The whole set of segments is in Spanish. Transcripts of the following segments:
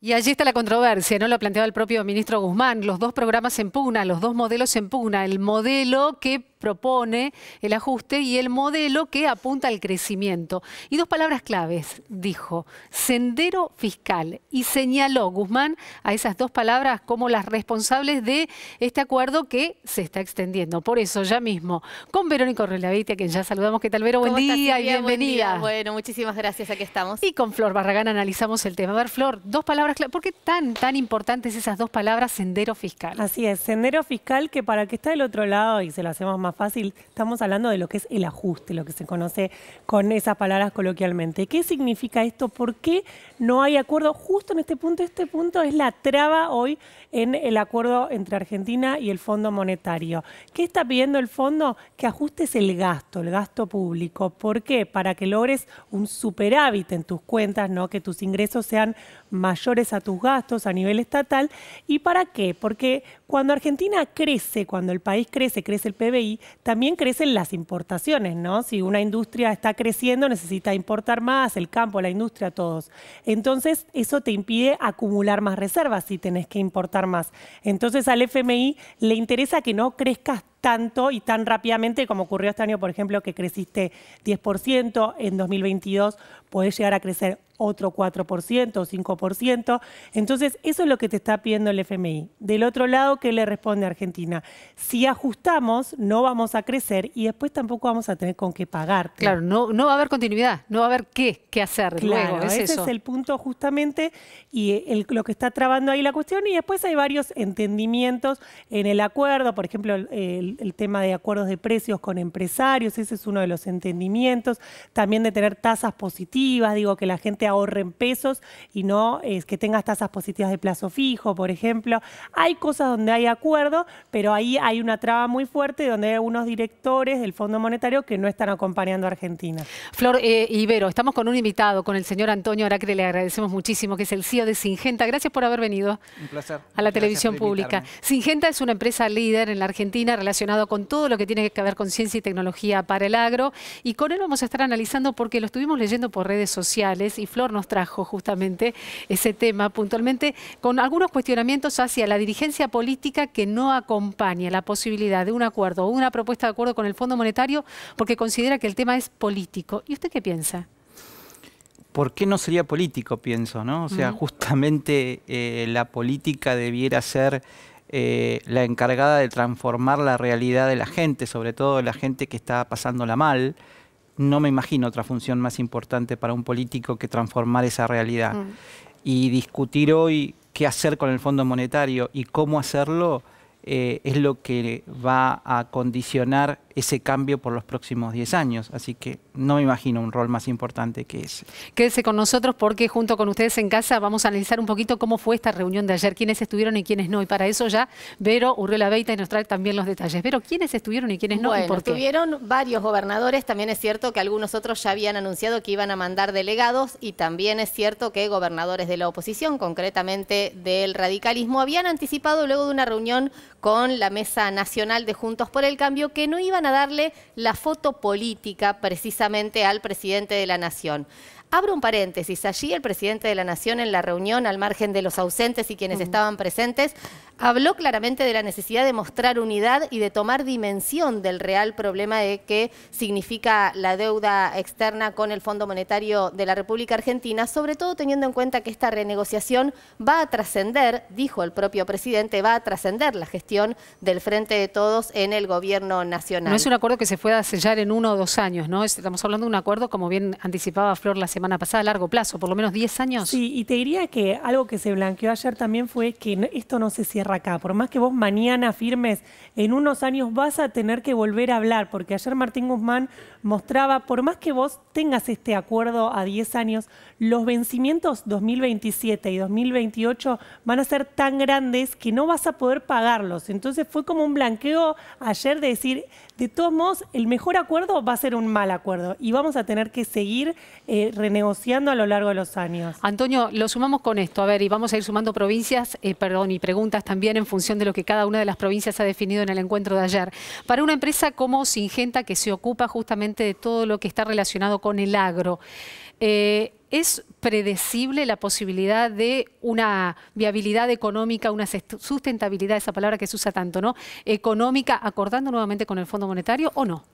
Y allí está la controversia, ¿no? Lo planteaba el propio ministro Guzmán, los dos programas en pugna, los dos modelos en pugna, el modelo que propone el ajuste y el modelo que apunta al crecimiento. Y dos palabras claves, dijo, sendero fiscal. Y señaló Guzmán a esas dos palabras como las responsables de este acuerdo que se está extendiendo. Por eso, ya mismo, con Verónica Orrelavitia, a quien ya saludamos, ¿qué tal, Vero? Buen día y bienvenida. Bueno, muchísimas gracias, aquí estamos. Y con Flor Barragán analizamos el tema. A ver, Flor, dos palabras ¿Por qué tan, tan importantes esas dos palabras, sendero fiscal? Así es, sendero fiscal que para que está del otro lado y se lo hacemos más fácil, estamos hablando de lo que es el ajuste, lo que se conoce con esas palabras coloquialmente. ¿Qué significa esto? ¿Por qué no hay acuerdo? Justo en este punto, este punto es la traba hoy en el acuerdo entre Argentina y el Fondo Monetario. ¿Qué está pidiendo el fondo? Que ajustes el gasto, el gasto público. ¿Por qué? Para que logres un superávit en tus cuentas, ¿no? Que tus ingresos sean mayores a tus gastos a nivel estatal. ¿Y para qué? Porque cuando Argentina crece, cuando el país crece, crece el PBI, también crecen las importaciones, ¿no? Si una industria está creciendo, necesita importar más, el campo, la industria, todos. Entonces, eso te impide acumular más reservas si tenés que importar más. Entonces, al FMI le interesa que no crezcas tanto y tan rápidamente como ocurrió este año, por ejemplo, que creciste 10%, en 2022 podés llegar a crecer otro 4% o 5%. Entonces, eso es lo que te está pidiendo el FMI. Del otro lado, que le responde Argentina. Si ajustamos, no vamos a crecer y después tampoco vamos a tener con qué pagar. Claro, no, no va a haber continuidad, no va a haber qué, qué hacer claro, ese es el punto justamente y eh, lo que está trabando ahí la cuestión. Y después hay varios entendimientos en el acuerdo, por ejemplo, el, tema de acuerdos de precios con empresarios, ese es uno de los entendimientos. También de tener tasas positivas, digo, que la gente ahorre en pesos y no es que tengas tasas positivas de plazo fijo, por ejemplo. Hay cosas donde hay acuerdo, pero ahí hay una traba muy fuerte donde hay unos directores del Fondo Monetario que no están acompañando a Argentina. Flor eh, Ibero, estamos con un invitado, con el señor Antonio Aracre, le agradecemos muchísimo, que es el CEO de Singenta. Gracias por haber venido un placer. a la televisión pública. Singenta es una empresa líder en la Argentina relacionada con todo lo que tiene que ver con ciencia y tecnología para el agro y con él vamos a estar analizando porque lo estuvimos leyendo por redes sociales y Flor nos trajo justamente ese tema puntualmente con algunos cuestionamientos hacia la dirigencia política que no acompaña la posibilidad de un acuerdo o una propuesta de acuerdo con el Fondo Monetario porque considera que el tema es político. ¿Y usted qué piensa? ¿Por qué no sería político, pienso? ¿no? O sea, justamente eh, la política debiera ser eh, la encargada de transformar la realidad de la gente, sobre todo de la gente que está pasándola mal. No me imagino otra función más importante para un político que transformar esa realidad. Y discutir hoy qué hacer con el Fondo Monetario y cómo hacerlo eh, es lo que va a condicionar ese cambio por los próximos 10 años. Así que no me imagino un rol más importante que ese. Quédese con nosotros porque junto con ustedes en casa vamos a analizar un poquito cómo fue esta reunión de ayer, quiénes estuvieron y quiénes no. Y para eso ya Vero Urrela Beita nos trae también los detalles. Vero, ¿quiénes estuvieron y quiénes no? y por qué? estuvieron varios gobernadores. También es cierto que algunos otros ya habían anunciado que iban a mandar delegados y también es cierto que gobernadores de la oposición, concretamente del radicalismo, habían anticipado luego de una reunión con la Mesa Nacional de Juntos por el Cambio que no iban a darle la foto política precisamente al presidente de la Nación. Abro un paréntesis. Allí el presidente de la Nación en la reunión, al margen de los ausentes y quienes estaban presentes, habló claramente de la necesidad de mostrar unidad y de tomar dimensión del real problema de qué significa la deuda externa con el Fondo Monetario de la República Argentina, sobre todo teniendo en cuenta que esta renegociación va a trascender, dijo el propio presidente, va a trascender la gestión del Frente de Todos en el gobierno nacional. No es un acuerdo que se pueda sellar en uno o dos años, ¿no? Estamos hablando de un acuerdo, como bien anticipaba Flor la semana pasada, a largo plazo, por lo menos 10 años. Sí, y te diría que algo que se blanqueó ayer también fue que esto no se cierra acá. Por más que vos mañana firmes, en unos años vas a tener que volver a hablar, porque ayer Martín Guzmán mostraba, por más que vos tengas este acuerdo a 10 años, los vencimientos 2027 y 2028 van a ser tan grandes que no vas a poder pagarlos. Entonces fue como un blanqueo ayer de decir, de todos modos, el mejor acuerdo va a ser un mal acuerdo y vamos a tener que seguir eh, renegociando a lo largo de los años. Antonio, lo sumamos con esto, a ver, y vamos a ir sumando provincias, eh, perdón, y preguntas también en función de lo que cada una de las provincias ha definido en el encuentro de ayer. Para una empresa como Singenta que se ocupa justamente de todo lo que está relacionado con el agro. Eh, ¿Es predecible la posibilidad de una viabilidad económica, una sustentabilidad, esa palabra que se usa tanto, ¿no? Económica, acordando nuevamente con el Fondo Monetario o no?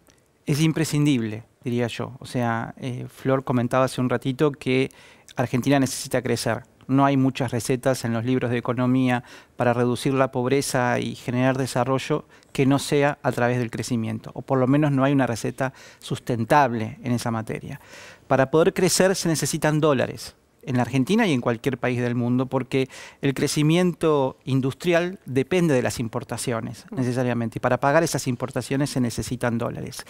Es imprescindible, diría yo. O sea, eh, Flor comentaba hace un ratito que Argentina necesita crecer. No hay muchas recetas en los libros de economía para reducir la pobreza y generar desarrollo que no sea a través del crecimiento, o por lo menos no hay una receta sustentable en esa materia. Para poder crecer se necesitan dólares en la Argentina y en cualquier país del mundo, porque el crecimiento industrial depende de las importaciones, necesariamente, y para pagar esas importaciones se necesitan dólares.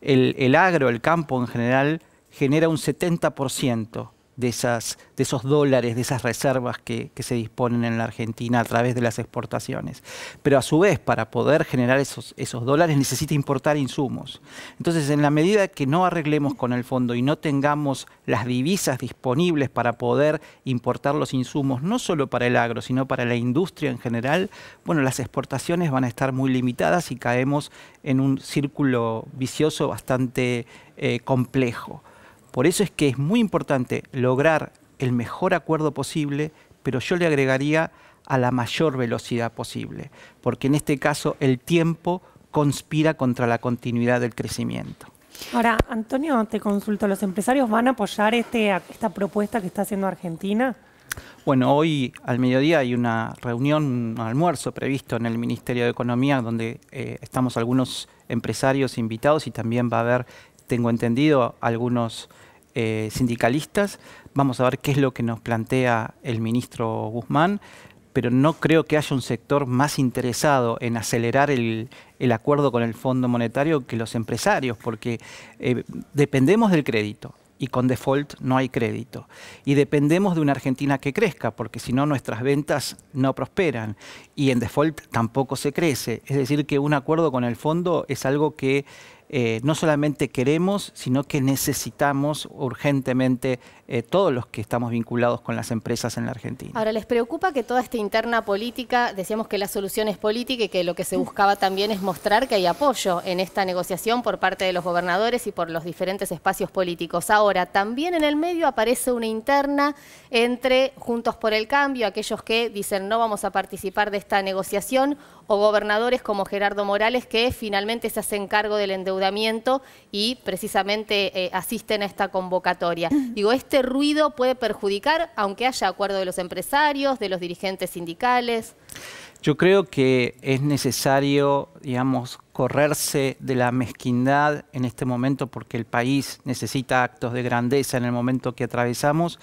El, agro, el campo en general, genera un 70% de, esas, de esos dólares, de esas reservas que, se disponen en la Argentina a través de las exportaciones. Pero a su vez, para poder generar esos, dólares necesita importar insumos. Entonces, en la medida que no arreglemos con el fondo y no tengamos las divisas disponibles para poder importar los insumos, no solo para el agro, sino para la industria en general, bueno, las exportaciones van a estar muy limitadas y caemos en un círculo vicioso bastante eh, complejo. Por eso es que es muy importante lograr el mejor acuerdo posible, pero yo le agregaría a la mayor velocidad posible, porque en este caso el tiempo conspira contra la continuidad del crecimiento. Ahora, Antonio, te consulto, ¿los empresarios van a apoyar este, esta propuesta que está haciendo Argentina? Bueno, hoy al mediodía hay una reunión, un almuerzo previsto en el Ministerio de Economía, donde eh, estamos algunos empresarios invitados y también va a haber tengo entendido, algunos eh, sindicalistas. Vamos a ver qué es lo que nos plantea el ministro Guzmán, pero no creo que haya un sector más interesado en acelerar el, acuerdo con el Fondo Monetario que los empresarios, porque eh, dependemos del crédito y con default no hay crédito. Y dependemos de una Argentina que crezca, porque si no nuestras ventas no prosperan y en default tampoco se crece. Es decir, que un acuerdo con el fondo es algo que eh, no solamente queremos, sino que necesitamos urgentemente eh, todos los que estamos vinculados con las empresas en la Argentina. Ahora, ¿les preocupa que toda esta interna política, decíamos que la solución es política y que lo que se buscaba también es mostrar que hay apoyo en esta negociación por parte de los gobernadores y por los diferentes espacios políticos? Ahora, también en el medio aparece una interna entre Juntos por el Cambio, aquellos que dicen no vamos a participar de esta negociación o gobernadores como Gerardo Morales que finalmente se hacen cargo del endeudamiento y precisamente eh, asisten a esta convocatoria. Mm. Digo, este ruido puede perjudicar, aunque haya acuerdo de los empresarios, de los dirigentes sindicales. Yo creo que es necesario, digamos, correrse de la mezquindad en este momento porque el país necesita actos de grandeza en el momento que atravesamos.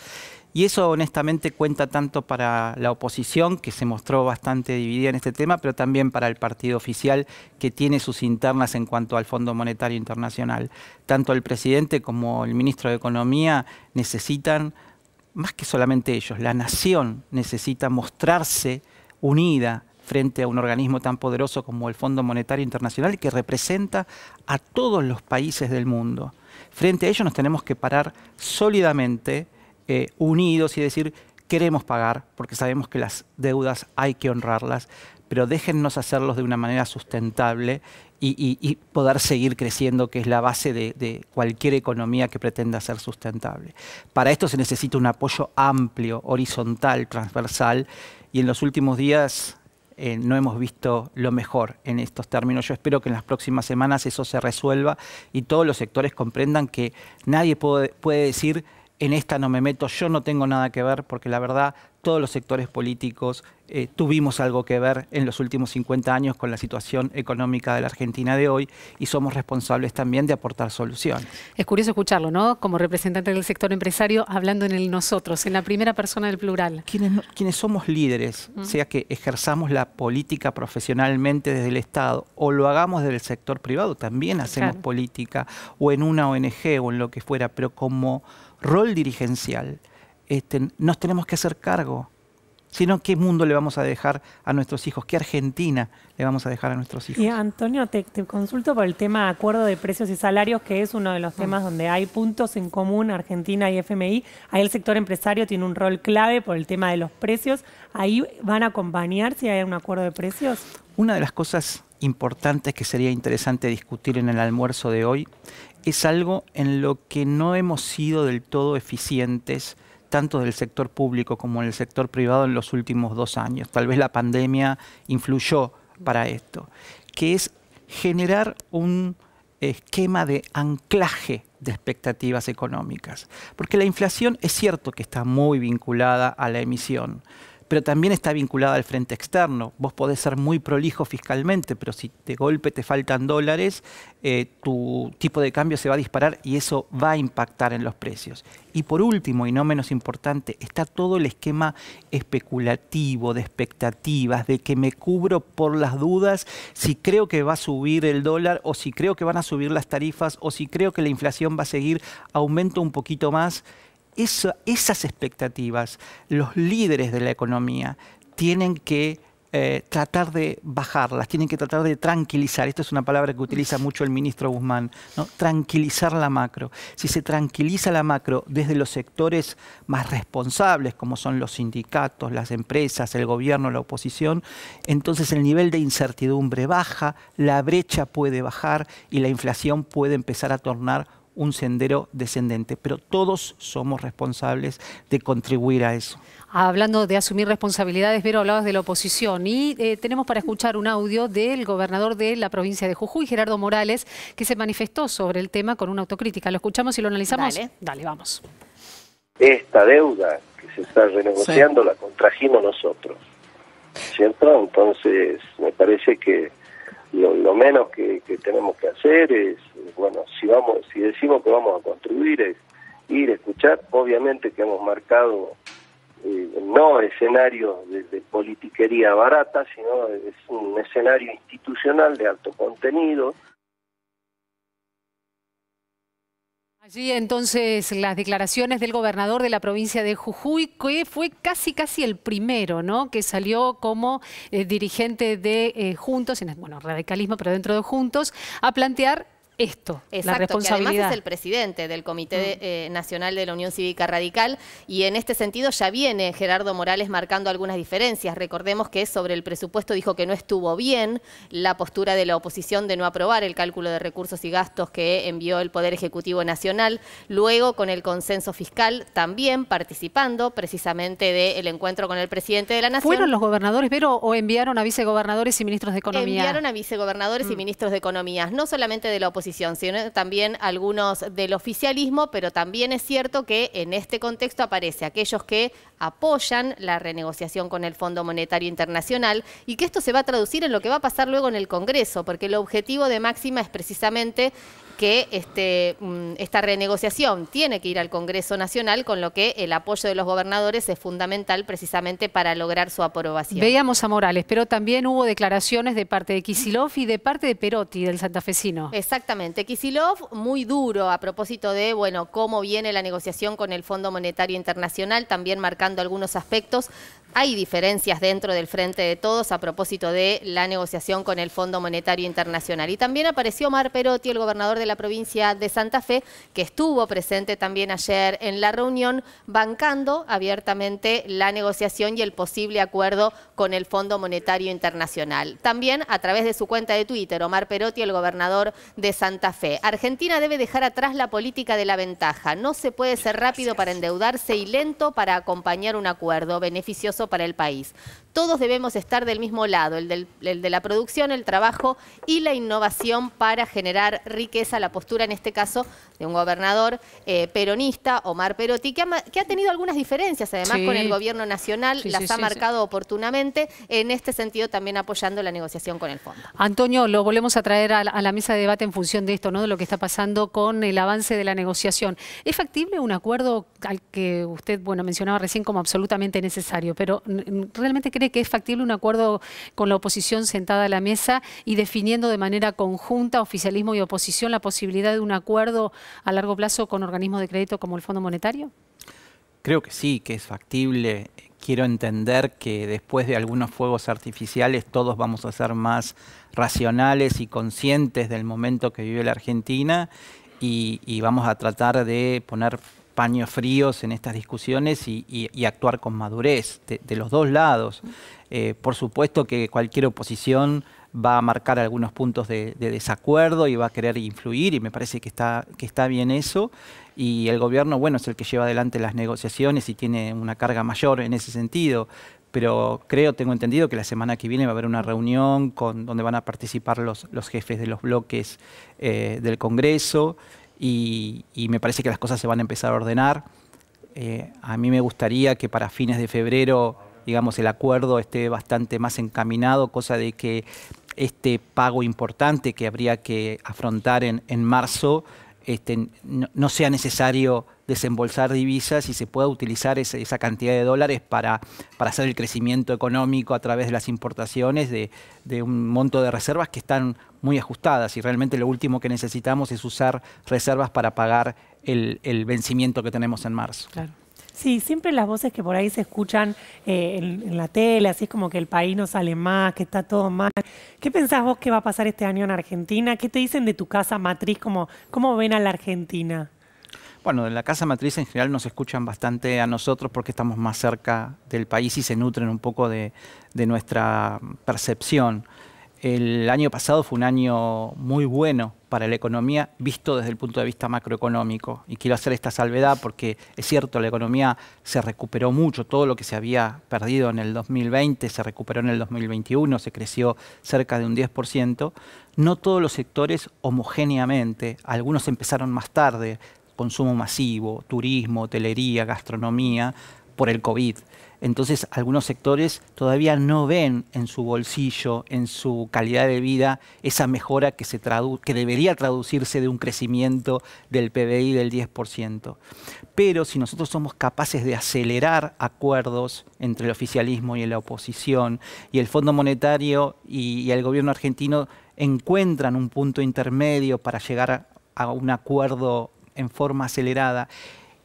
Y eso honestamente cuenta tanto para la oposición, que se mostró bastante dividida en este tema, pero también para el partido oficial, que tiene sus internas en cuanto al Fondo Monetario Internacional. Tanto el presidente como el ministro de Economía necesitan, más que solamente ellos, la nación necesita mostrarse unida, frente a un organismo tan poderoso como el Fondo Monetario Internacional que representa a todos los países del mundo. Frente a ello nos tenemos que parar sólidamente, eh, unidos y decir, queremos pagar, porque sabemos que las deudas hay que honrarlas, pero déjennos hacerlos de una manera sustentable y, poder seguir creciendo, que es la base de, cualquier economía que pretenda ser sustentable. Para esto se necesita un apoyo amplio, horizontal, transversal, y en los últimos días eh, no hemos visto lo mejor en estos términos. Yo espero que en las próximas semanas eso se resuelva y todos los sectores comprendan que nadie puede, puede decir en esta no me meto, yo no tengo nada que ver, porque la verdad todos los sectores políticos eh, tuvimos algo que ver en los últimos 50 años con la situación económica de la Argentina de hoy y somos responsables también de aportar soluciones. Es curioso escucharlo, ¿no? Como representante del sector empresario, hablando en el nosotros, en la primera persona del plural. Quienes, somos líderes, sea que ejerzamos la política profesionalmente desde el Estado o lo hagamos desde el sector privado, también hacemos política, o en una ONG o en lo que fuera, pero como rol dirigencial, este, nos tenemos que hacer cargo. Sino qué mundo le vamos a dejar a nuestros hijos, qué Argentina le vamos a dejar a nuestros hijos. Y Antonio, te consulto por el tema de acuerdo de precios y salarios, que es uno de los mm. temas donde hay puntos en común Argentina y FMI. Ahí el sector empresario tiene un rol clave por el tema de los precios. Ahí van a acompañar si hay un acuerdo de precios. Una de las cosas importantes que sería interesante discutir en el almuerzo de hoy es algo en lo que no hemos sido del todo eficientes, tanto del sector público como en el sector privado en los últimos dos años. Tal vez la pandemia influyó para esto, que es generar un esquema de anclaje de expectativas económicas. Porque la inflación es cierto que está muy vinculada a la emisión, pero también está vinculada al frente externo. Vos podés ser muy prolijo fiscalmente, pero si de golpe te faltan dólares, eh, tu tipo de cambio se va a disparar y eso va a impactar en los precios. Y por último, y no menos importante, está todo el esquema especulativo, de expectativas, de que me cubro por las dudas si creo que va a subir el dólar o si creo que van a subir las tarifas o si creo que la inflación va a seguir, aumento un poquito más esas expectativas los líderes de la economía tienen que eh, tratar de bajarlas, tienen que tratar de tranquilizar. Esta es una palabra que utiliza mucho el ministro Guzmán, tranquilizar la macro. Si se tranquiliza la macro desde los sectores más responsables, como son los sindicatos, las empresas, el gobierno, la oposición, entonces el nivel de incertidumbre baja, la brecha puede bajar y la inflación puede empezar a tornar un sendero descendente, pero todos somos responsables de contribuir a eso. Hablando de asumir responsabilidades, Vero, hablabas de la oposición y eh, tenemos para escuchar un audio del gobernador de la provincia de Jujuy, Gerardo Morales, que se manifestó sobre el tema con una autocrítica. ¿Lo escuchamos y lo analizamos? Dale, vamos. Esta deuda que se está renegociando la contrajimos nosotros, ¿cierto? Entonces, me parece que lo, lo menos que, tenemos que hacer es, bueno, si vamos, si decimos que vamos a construir es ir, a escuchar, obviamente que hemos marcado eh, no escenario de, de, politiquería barata, sino es un escenario institucional de alto contenido, Sí, entonces las declaraciones del gobernador de la provincia de Jujuy, que fue casi casi el primero, ¿no? Que salió como eh, dirigente de eh, Juntos, en, bueno, radicalismo, pero dentro de Juntos, a plantear esto, Exacto, la responsabilidad. Que además es el presidente del Comité mm. eh, Nacional de la Unión Cívica Radical y en este sentido ya viene Gerardo Morales marcando algunas diferencias. Recordemos que sobre el presupuesto dijo que no estuvo bien la postura de la oposición de no aprobar el cálculo de recursos y gastos que envió el Poder Ejecutivo Nacional. Luego, con el consenso fiscal, también participando precisamente del encuentro con el presidente de la Nación. ¿Fueron los gobernadores, pero o enviaron a vicegobernadores y ministros de Economía? Enviaron a vicegobernadores y mm. ministros de Economía, no solamente de la oposición sino también algunos del oficialismo, pero también es cierto que en este contexto aparece aquellos que apoyan la renegociación con el Fondo Monetario Internacional y que esto se va a traducir en lo que va a pasar luego en el Congreso, porque el objetivo de Máxima es precisamente que este, mm, esta renegociación tiene que ir al Congreso Nacional, con lo que el apoyo de los gobernadores es fundamental precisamente para lograr su aprobación. Veíamos a Morales, pero también hubo declaraciones de parte de Kisilov y de parte de Perotti, del santafesino. Exactamente, Kisilov muy duro a propósito de, bueno, cómo viene la negociación con el Fondo Monetario Internacional, también marcando algunos aspectos. Hay diferencias dentro del frente de todos a propósito de la negociación con el Fondo Monetario Internacional. Y también apareció Mar Perotti, el gobernador de la provincia de Santa Fe, que estuvo presente también ayer en la reunión, bancando abiertamente la negociación y el posible acuerdo con el Fondo Monetario Internacional. También a través de su cuenta de Twitter, Omar Perotti, el gobernador de Santa Fe. Argentina debe dejar atrás la política de la ventaja. No se puede ser rápido para endeudarse y lento para acompañar un acuerdo beneficioso para el país todos debemos estar del mismo lado, el, de la producción, el trabajo y la innovación para generar riqueza, la postura en este caso de un gobernador eh, peronista, Omar Perotti, que ha, tenido algunas diferencias además con el gobierno nacional, las ha marcado oportunamente, en este sentido también apoyando la negociación con el fondo. Antonio, lo volvemos a traer a la, mesa de debate en función de esto, ¿no? de lo que está pasando con el avance de la negociación. ¿Es factible un acuerdo al que usted bueno, mencionaba recién como absolutamente necesario, pero realmente cree que es factible un acuerdo con la oposición sentada a la mesa y definiendo de manera conjunta, oficialismo y oposición, la posibilidad de un acuerdo a largo plazo con organismos de crédito como el Fondo Monetario? Creo que sí, que es factible. Quiero entender que después de algunos fuegos artificiales todos vamos a ser más racionales y conscientes del momento que vive la Argentina y, y vamos a tratar de poner paños fríos en estas discusiones y, actuar con madurez de, los dos lados. Eh, por supuesto que cualquier oposición va a marcar algunos puntos de, desacuerdo y va a querer influir y me parece que está, que está bien eso. Y el gobierno, bueno, es el que lleva adelante las negociaciones y tiene una carga mayor en ese sentido. Pero creo, tengo entendido que la semana que viene va a haber una reunión con, donde van a participar los, jefes de los bloques eh, del Congreso y, me parece que las cosas se van a empezar a ordenar. Eh, a mí me gustaría que para fines de febrero, digamos, el acuerdo esté bastante más encaminado, cosa de que este pago importante que habría que afrontar en, en marzo este, no, sea necesario desembolsar divisas y se pueda utilizar esa, cantidad de dólares para, hacer el crecimiento económico a través de las importaciones de, un monto de reservas que están muy ajustadas y realmente lo último que necesitamos es usar reservas para pagar el, el vencimiento que tenemos en marzo. Sí, siempre las voces que por ahí se escuchan eh, en, la tele, así es como que el país no sale más, que está todo mal. ¿Qué pensás vos que va a pasar este año en Argentina? ¿Qué te dicen de tu casa matriz? ¿Cómo, cómo ven a la Argentina? Bueno, de la casa matriz en general nos escuchan bastante a nosotros porque estamos más cerca del país y se nutren un poco de, de nuestra percepción. El año pasado fue un año muy bueno para la economía visto desde el punto de vista macroeconómico. Y quiero hacer esta salvedad porque es cierto, la economía se recuperó mucho, todo lo que se había perdido en el 2020 se recuperó en el 2021, se creció cerca de un 10%. No todos los sectores homogéneamente, algunos empezaron más tarde, consumo masivo, turismo, hotelería, gastronomía, por el COVID. Entonces algunos sectores todavía no ven en su bolsillo, en su calidad de vida, esa mejora que, se que debería traducirse de un crecimiento del PBI del 10%. Pero si nosotros somos capaces de acelerar acuerdos entre el oficialismo y la oposición, y el Fondo Monetario y, el gobierno argentino encuentran un punto intermedio para llegar a un acuerdo en forma acelerada,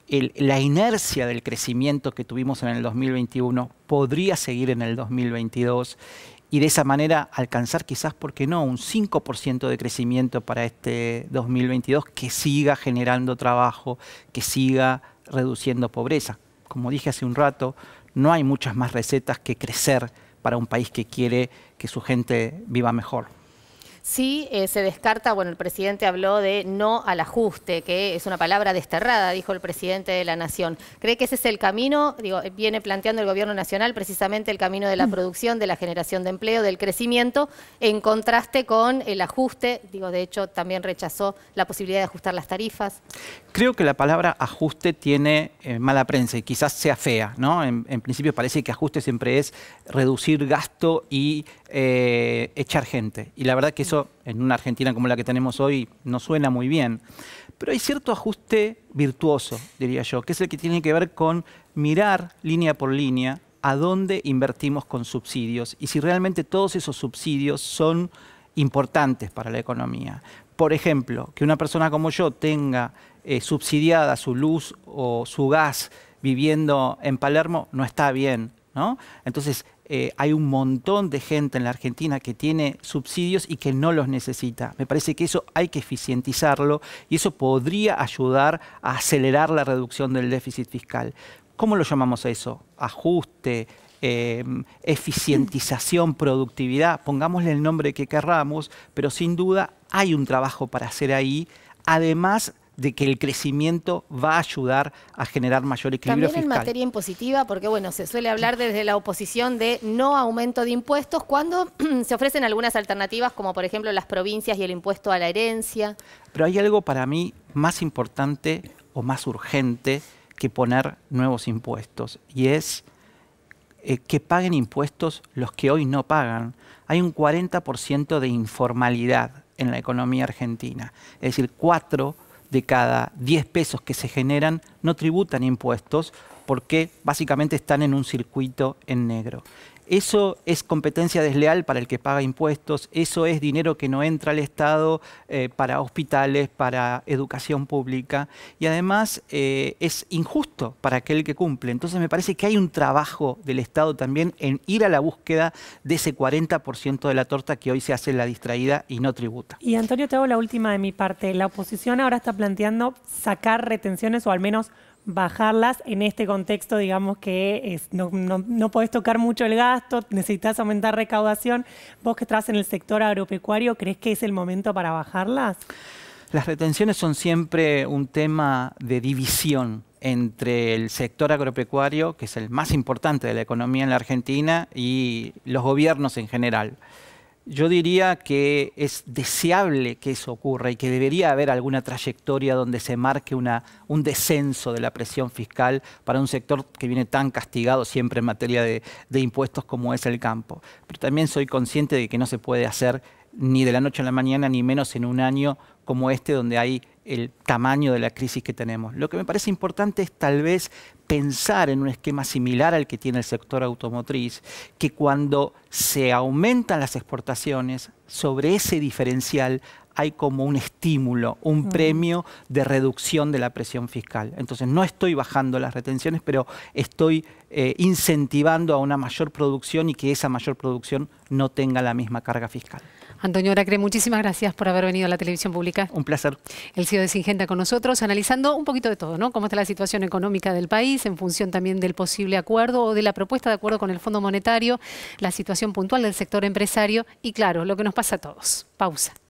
la inercia del crecimiento que tuvimos en el 2021 podría seguir en el 2022 y de esa manera alcanzar quizás, ¿por qué no?, un 5% de crecimiento para este 2022 que siga generando trabajo, que siga reduciendo pobreza. Como dije hace un rato, no hay muchas más recetas que crecer para un país que quiere que su gente viva mejor. Sí eh, se descarta, bueno, el presidente habló de no al ajuste, que es una palabra desterrada, dijo el presidente de la Nación. ¿Cree que ese es el camino? Digo, eh, viene planteando el gobierno nacional precisamente el camino de la mm. producción, de la generación de empleo, del crecimiento, en contraste con el ajuste. Digo, de hecho, también rechazó la posibilidad de ajustar las tarifas. Creo que la palabra ajuste tiene eh, mala prensa y quizás sea fea, ¿no? En, principio parece que ajuste siempre es reducir gasto y echar gente. Y la verdad que eso en una Argentina como la que tenemos hoy no suena muy bien. Pero hay cierto ajuste virtuoso, diría yo, que es el que tiene que ver con mirar línea por línea a dónde invertimos con subsidios y si realmente todos esos subsidios son importantes para la economía. Por ejemplo, que una persona como yo tenga eh, subsidiada su luz o su gas viviendo en Palermo no está bien. ¿no? Entonces, eh, hay un montón de gente en la Argentina que tiene subsidios y que no los necesita. Me parece que eso hay que eficientizarlo y eso podría ayudar a acelerar la reducción del déficit fiscal. ¿Cómo lo llamamos eso? Ajuste, em, eficientización, productividad, pongámosle el nombre que querramos, pero sin duda hay un trabajo para hacer ahí. Además, de que el crecimiento va a ayudar a generar mayor equilibrio También en materia impositiva, porque bueno, se suele hablar desde la oposición de no aumento de impuestos cuando se ofrecen algunas alternativas como por ejemplo las provincias y el impuesto a la herencia. Pero hay algo para mí más importante o más urgente que poner nuevos impuestos y es eh, que paguen impuestos los que hoy no pagan. Hay un 40% de informalidad en la economía argentina, es decir, 4 de cada 10 pesos que se generan no tributan impuestos porque básicamente están en un circuito en negro. Eso es competencia desleal para el que paga impuestos, eso es dinero que no entra al Estado eh, para hospitales, para educación pública y además eh, es injusto para aquel que cumple. Entonces me parece que hay un trabajo del Estado también en ir a la búsqueda de ese 40% de la torta que hoy se hace la distraída y no tributa. Y Antonio, te hago la última de mi parte. La oposición ahora está planteando sacar retenciones o al menos bajarlas en este contexto, digamos que no, no, podés tocar mucho el gasto, necesitas aumentar recaudación. ¿Vos que estás en el sector agropecuario, crees que es el momento para bajarlas? Las retenciones son siempre un tema de división entre el sector agropecuario, que es el más importante de la economía en la Argentina, y los gobiernos en general yo diría que es deseable que eso ocurra y que debería haber alguna trayectoria donde se marque una, un descenso de la presión fiscal para un sector que viene tan castigado siempre en materia de, de impuestos como es el campo. Pero también soy consciente de que no se puede hacer ni de la noche a la mañana, ni menos en un año como este, donde hay el tamaño de la crisis que tenemos. Lo que me parece importante es tal vez pensar en un esquema similar al que tiene el sector automotriz, que cuando se aumentan las exportaciones, sobre ese diferencial hay como un estímulo, un premio de reducción de la presión fiscal. Entonces no estoy bajando las retenciones, pero estoy eh, incentivando a una mayor producción y que esa mayor producción no tenga la misma carga fiscal. Antonio Oracre, muchísimas gracias por haber venido a la televisión pública. Un placer. El CEO de Singenta con nosotros, analizando un poquito de todo, ¿no? Cómo está la situación económica del país en función también del posible acuerdo o de la propuesta de acuerdo con el Fondo Monetario, la situación puntual del sector empresario y, claro, lo que nos pasa a todos. Pausa.